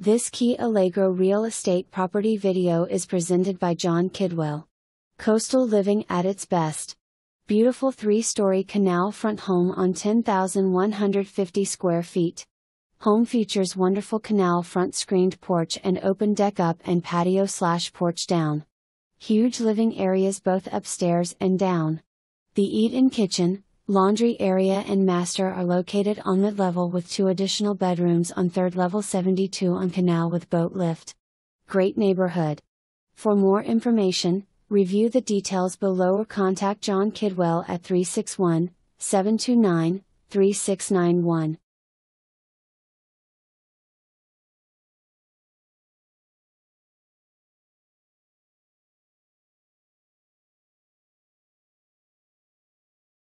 This Key Allegro real estate property video is presented by John Kidwell. Coastal living at its best. Beautiful three story canal front home on 10,150 square feet. Home features wonderful canal front screened porch and open deck up and patio slash porch down. Huge living areas both upstairs and down. The eat in kitchen, Laundry area and master are located on mid level with two additional bedrooms on third level 72 on canal with boat lift. Great neighborhood. For more information, review the details below or contact John Kidwell at 361 729 3691.